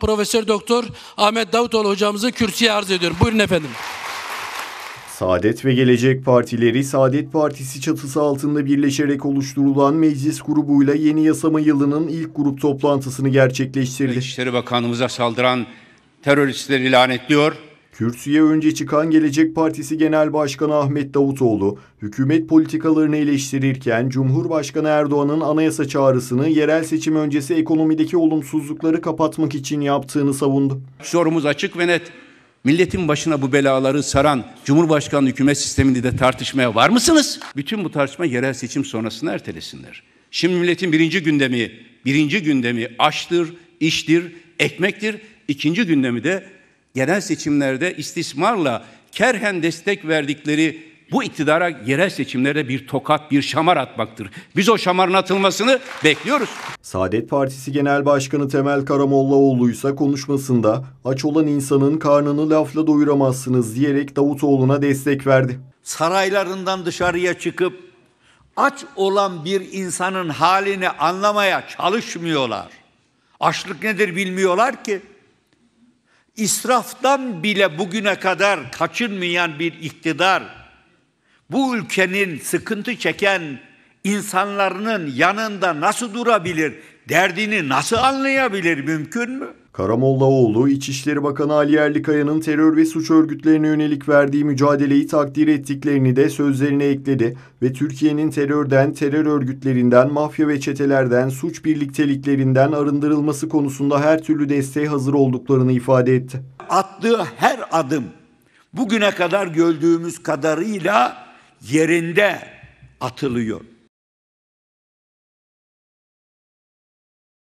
Profesör Doktor Ahmet Davutoğlu hocamızı kürsüye arz ediyorum. Buyurun efendim. Saadet ve Gelecek Partileri Saadet Partisi çatısı altında birleşerek oluşturulan meclis grubuyla yeni yasama yılının ilk grup toplantısını gerçekleştirdi. İçişleri Bakanımıza saldıran teröristleri lanetliyor. Kürsüye önce çıkan Gelecek Partisi Genel Başkanı Ahmet Davutoğlu, hükümet politikalarını eleştirirken Cumhurbaşkanı Erdoğan'ın anayasa çağrısını yerel seçim öncesi ekonomideki olumsuzlukları kapatmak için yaptığını savundu. Sorumuz açık ve net. Milletin başına bu belaları saran Cumhurbaşkanlığı hükümet sistemini de tartışmaya var mısınız? Bütün bu tartışma yerel seçim sonrasını ertelesinler. Şimdi milletin birinci gündemi, birinci gündemi açtır, iştir, ekmektir. İkinci gündemi de genel seçimlerde istismarla kerhen destek verdikleri bu iktidara yerel seçimlerde bir tokat, bir şamar atmaktır. Biz o şamarın atılmasını bekliyoruz. Saadet Partisi Genel Başkanı Temel Karamollaoğlu ise konuşmasında aç olan insanın karnını lafla doyuramazsınız diyerek Davutoğlu'na destek verdi. Saraylarından dışarıya çıkıp aç olan bir insanın halini anlamaya çalışmıyorlar. Açlık nedir bilmiyorlar ki israftan bile bugüne kadar kaçınmayan bir iktidar, bu ülkenin sıkıntı çeken insanların yanında nasıl durabilir, derdini nasıl anlayabilir mümkün mü? Karamollaoğlu, İçişleri Bakanı Ali Erlikaya'nın terör ve suç örgütlerine yönelik verdiği mücadeleyi takdir ettiklerini de sözlerine ekledi ve Türkiye'nin terörden, terör örgütlerinden, mafya ve çetelerden, suç birlikteliklerinden arındırılması konusunda her türlü desteğe hazır olduklarını ifade etti. Attığı her adım bugüne kadar gördüğümüz kadarıyla yerinde atılıyor.